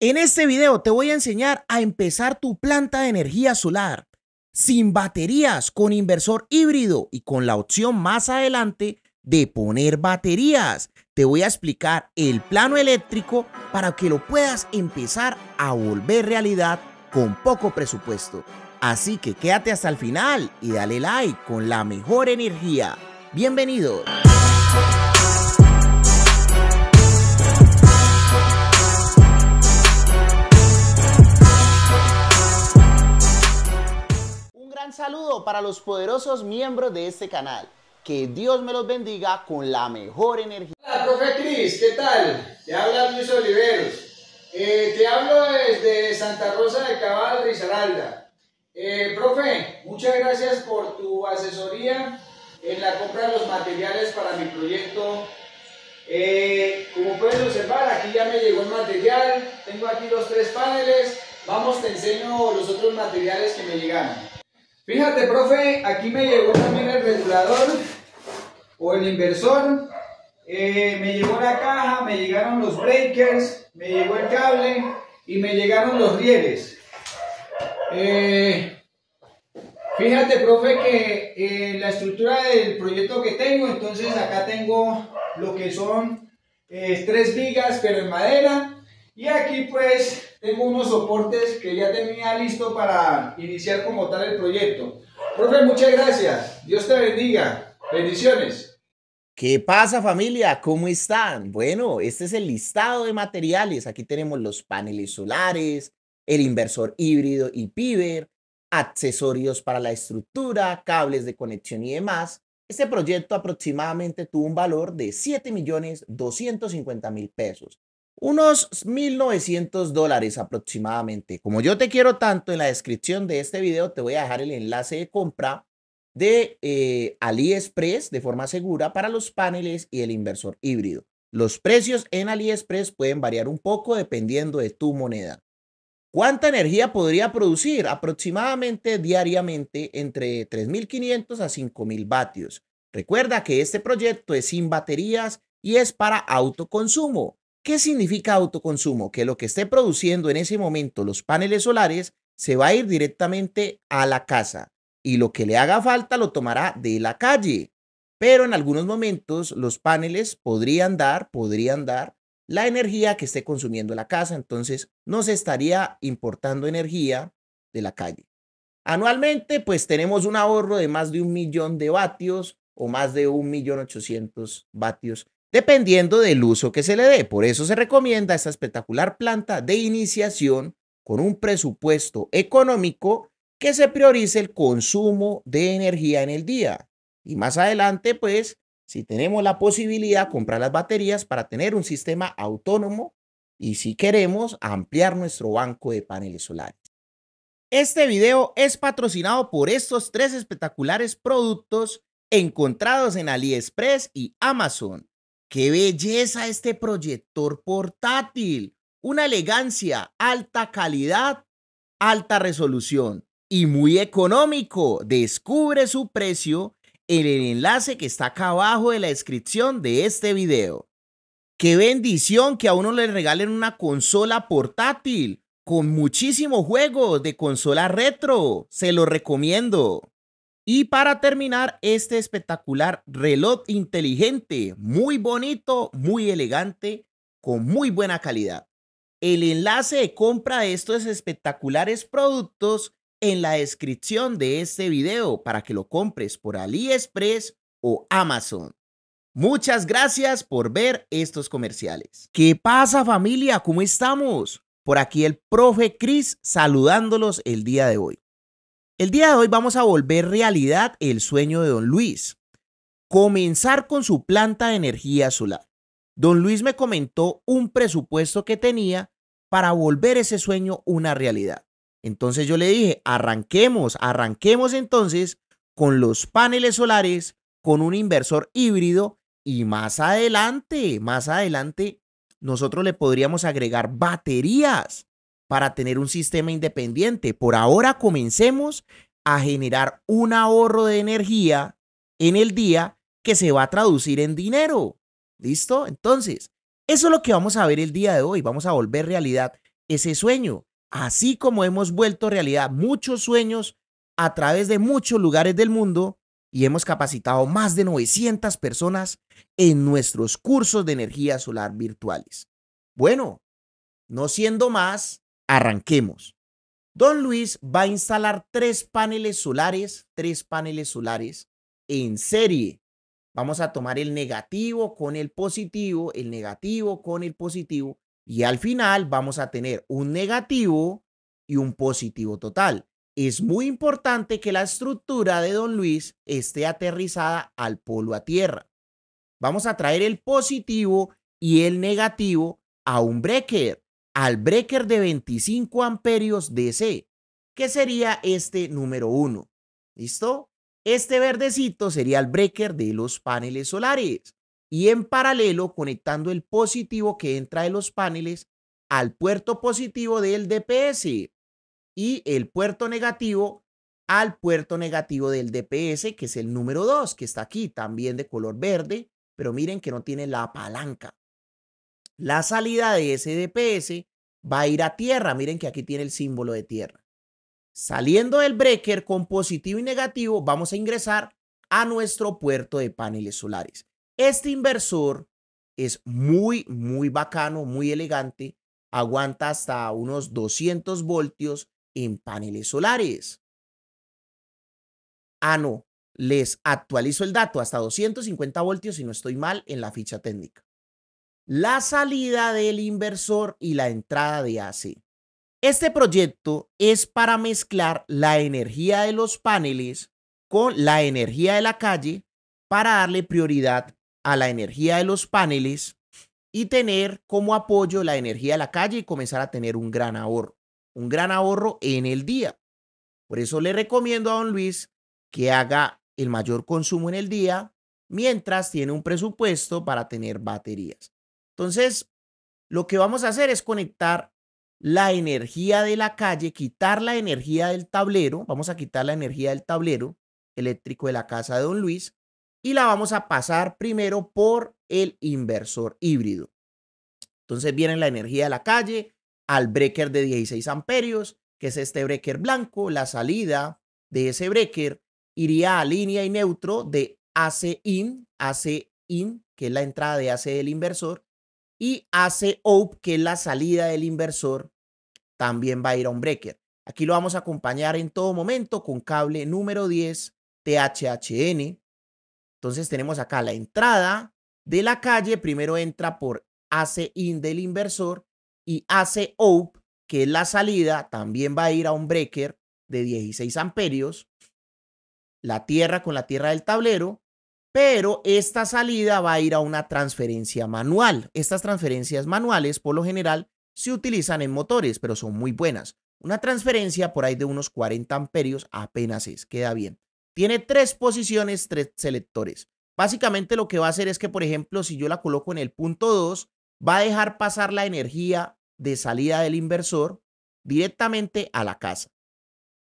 En este video te voy a enseñar a empezar tu planta de energía solar sin baterías, con inversor híbrido y con la opción más adelante de poner baterías. Te voy a explicar el plano eléctrico para que lo puedas empezar a volver realidad con poco presupuesto. Así que quédate hasta el final y dale like con la mejor energía. Bienvenidos. saludo para los poderosos miembros de este canal. Que Dios me los bendiga con la mejor energía. Hola, profe Cris, ¿qué tal? Te habla Luis Oliveros. Eh, te hablo desde Santa Rosa de Cabal, Risaralda. Eh, profe, muchas gracias por tu asesoría en la compra de los materiales para mi proyecto eh, como puedes observar, aquí ya me llegó el material, tengo aquí los tres paneles, vamos te enseño los otros materiales que me llegaron. Fíjate, profe, aquí me llegó también el regulador o el inversor. Eh, me llegó la caja, me llegaron los breakers, me llegó el cable y me llegaron los rieles. Eh, fíjate, profe, que eh, la estructura del proyecto que tengo, entonces acá tengo lo que son tres vigas, pero en madera. Y aquí pues tengo unos soportes que ya tenía listo para iniciar como tal el proyecto. Profe, muchas gracias. Dios te bendiga. Bendiciones. ¿Qué pasa familia? ¿Cómo están? Bueno, este es el listado de materiales. Aquí tenemos los paneles solares, el inversor híbrido y piber, accesorios para la estructura, cables de conexión y demás. Este proyecto aproximadamente tuvo un valor de 7.250.000 pesos unos 1.900 dólares aproximadamente. Como yo te quiero tanto, en la descripción de este video te voy a dejar el enlace de compra de eh, AliExpress de forma segura para los paneles y el inversor híbrido. Los precios en AliExpress pueden variar un poco dependiendo de tu moneda. ¿Cuánta energía podría producir? Aproximadamente diariamente entre 3.500 a 5.000 vatios. Recuerda que este proyecto es sin baterías y es para autoconsumo. ¿Qué significa autoconsumo? Que lo que esté produciendo en ese momento los paneles solares se va a ir directamente a la casa y lo que le haga falta lo tomará de la calle. Pero en algunos momentos los paneles podrían dar, podrían dar la energía que esté consumiendo la casa, entonces no se estaría importando energía de la calle. Anualmente, pues tenemos un ahorro de más de un millón de vatios o más de un millón ochocientos vatios dependiendo del uso que se le dé. Por eso se recomienda esta espectacular planta de iniciación con un presupuesto económico que se priorice el consumo de energía en el día. Y más adelante, pues, si tenemos la posibilidad, comprar las baterías para tener un sistema autónomo y si queremos, ampliar nuestro banco de paneles solares. Este video es patrocinado por estos tres espectaculares productos encontrados en AliExpress y Amazon. ¡Qué belleza este proyector portátil! Una elegancia, alta calidad, alta resolución y muy económico. Descubre su precio en el enlace que está acá abajo de la descripción de este video. ¡Qué bendición que a uno le regalen una consola portátil! Con muchísimos juegos de consola retro. Se lo recomiendo. Y para terminar, este espectacular reloj inteligente, muy bonito, muy elegante, con muy buena calidad. El enlace de compra de estos espectaculares productos en la descripción de este video para que lo compres por AliExpress o Amazon. Muchas gracias por ver estos comerciales. ¿Qué pasa familia? ¿Cómo estamos? Por aquí el profe Chris saludándolos el día de hoy. El día de hoy vamos a volver realidad el sueño de don Luis, comenzar con su planta de energía solar. Don Luis me comentó un presupuesto que tenía para volver ese sueño una realidad. Entonces yo le dije, arranquemos, arranquemos entonces con los paneles solares, con un inversor híbrido y más adelante, más adelante, nosotros le podríamos agregar baterías para tener un sistema independiente. Por ahora comencemos a generar un ahorro de energía en el día que se va a traducir en dinero. ¿Listo? Entonces, eso es lo que vamos a ver el día de hoy. Vamos a volver realidad ese sueño. Así como hemos vuelto realidad muchos sueños a través de muchos lugares del mundo y hemos capacitado más de 900 personas en nuestros cursos de energía solar virtuales. Bueno, no siendo más, Arranquemos. Don Luis va a instalar tres paneles solares, tres paneles solares en serie. Vamos a tomar el negativo con el positivo, el negativo con el positivo y al final vamos a tener un negativo y un positivo total. Es muy importante que la estructura de Don Luis esté aterrizada al polo a tierra. Vamos a traer el positivo y el negativo a un breaker al breaker de 25 amperios DC, que sería este número 1. ¿Listo? Este verdecito sería el breaker de los paneles solares y en paralelo conectando el positivo que entra de los paneles al puerto positivo del DPS y el puerto negativo al puerto negativo del DPS, que es el número 2, que está aquí también de color verde, pero miren que no tiene la palanca la salida de ese DPS va a ir a tierra. Miren que aquí tiene el símbolo de tierra. Saliendo del breaker con positivo y negativo, vamos a ingresar a nuestro puerto de paneles solares. Este inversor es muy, muy bacano, muy elegante. Aguanta hasta unos 200 voltios en paneles solares. Ah, no. Les actualizo el dato hasta 250 voltios si no estoy mal en la ficha técnica la salida del inversor y la entrada de AC. Este proyecto es para mezclar la energía de los paneles con la energía de la calle para darle prioridad a la energía de los paneles y tener como apoyo la energía de la calle y comenzar a tener un gran ahorro, un gran ahorro en el día. Por eso le recomiendo a don Luis que haga el mayor consumo en el día mientras tiene un presupuesto para tener baterías. Entonces, lo que vamos a hacer es conectar la energía de la calle, quitar la energía del tablero, vamos a quitar la energía del tablero eléctrico de la casa de don Luis y la vamos a pasar primero por el inversor híbrido. Entonces viene la energía de la calle al breaker de 16 amperios, que es este breaker blanco, la salida de ese breaker iría a línea y neutro de AC in, AC in, que es la entrada de AC del inversor, y hace que es la salida del inversor, también va a ir a un breaker. Aquí lo vamos a acompañar en todo momento con cable número 10 THHN. Entonces tenemos acá la entrada de la calle, primero entra por AC IN del inversor y AC OP, que es la salida, también va a ir a un breaker de 16 amperios. La tierra con la tierra del tablero pero esta salida va a ir a una transferencia manual. Estas transferencias manuales por lo general se utilizan en motores, pero son muy buenas. Una transferencia por ahí de unos 40 amperios apenas es, queda bien. Tiene tres posiciones, tres selectores. Básicamente lo que va a hacer es que, por ejemplo, si yo la coloco en el punto 2, va a dejar pasar la energía de salida del inversor directamente a la casa.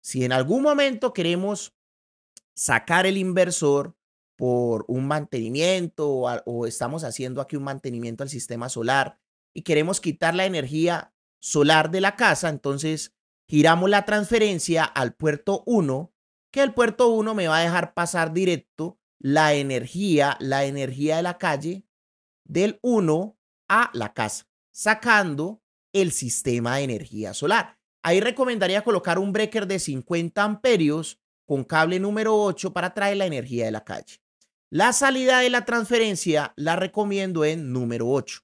Si en algún momento queremos sacar el inversor, por un mantenimiento o, estamos haciendo aquí un mantenimiento al sistema solar y queremos quitar la energía solar de la casa, entonces giramos la transferencia al puerto 1, que el puerto 1 me va a dejar pasar directo la energía, la energía de la calle del 1 a la casa, sacando el sistema de energía solar. Ahí recomendaría colocar un breaker de 50 amperios con cable número 8 para traer la energía de la calle. La salida de la transferencia la recomiendo en número 8.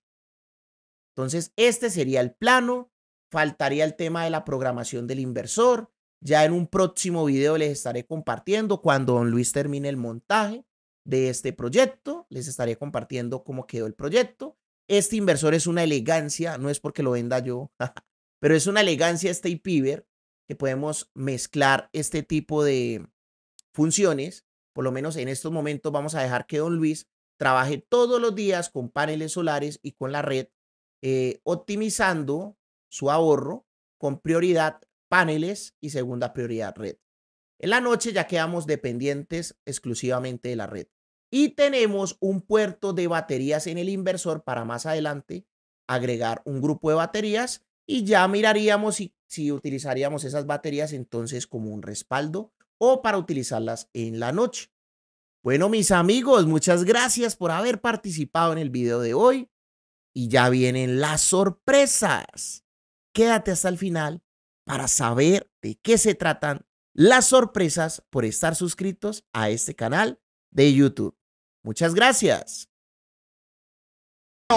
Entonces, este sería el plano. Faltaría el tema de la programación del inversor. Ya en un próximo video les estaré compartiendo cuando don Luis termine el montaje de este proyecto. Les estaré compartiendo cómo quedó el proyecto. Este inversor es una elegancia, no es porque lo venda yo, pero es una elegancia este IPIVER que podemos mezclar este tipo de funciones por lo menos en estos momentos vamos a dejar que don Luis trabaje todos los días con paneles solares y con la red, eh, optimizando su ahorro con prioridad paneles y segunda prioridad red. En la noche ya quedamos dependientes exclusivamente de la red. Y tenemos un puerto de baterías en el inversor para más adelante agregar un grupo de baterías y ya miraríamos si, si utilizaríamos esas baterías entonces como un respaldo o para utilizarlas en la noche. Bueno, mis amigos, muchas gracias por haber participado en el video de hoy. Y ya vienen las sorpresas. Quédate hasta el final para saber de qué se tratan las sorpresas por estar suscritos a este canal de YouTube. Muchas gracias.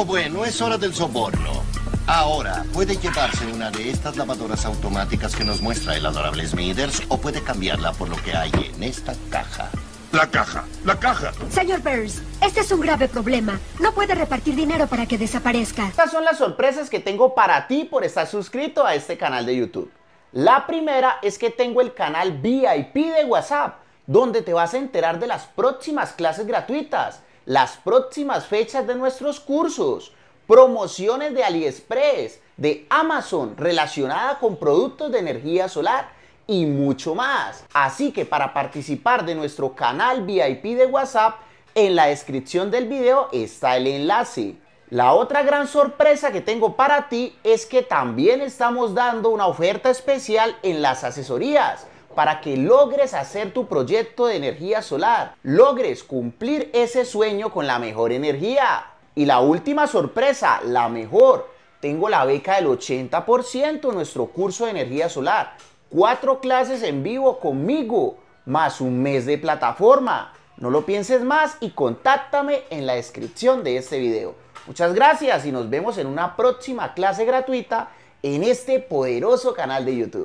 bueno, es hora del soborno Ahora, puede llevarse una de estas lavadoras automáticas que nos muestra el adorable Smithers o puede cambiarla por lo que hay en esta caja. La caja, la caja. Señor Bears, este es un grave problema. No puede repartir dinero para que desaparezca. Estas son las sorpresas que tengo para ti por estar suscrito a este canal de YouTube. La primera es que tengo el canal VIP de WhatsApp, donde te vas a enterar de las próximas clases gratuitas, las próximas fechas de nuestros cursos, promociones de AliExpress, de Amazon relacionada con productos de energía solar y mucho más. Así que para participar de nuestro canal VIP de WhatsApp, en la descripción del video está el enlace. La otra gran sorpresa que tengo para ti es que también estamos dando una oferta especial en las asesorías para que logres hacer tu proyecto de energía solar, logres cumplir ese sueño con la mejor energía. Y la última sorpresa, la mejor, tengo la beca del 80% en nuestro curso de energía solar. Cuatro clases en vivo conmigo, más un mes de plataforma. No lo pienses más y contáctame en la descripción de este video. Muchas gracias y nos vemos en una próxima clase gratuita en este poderoso canal de YouTube.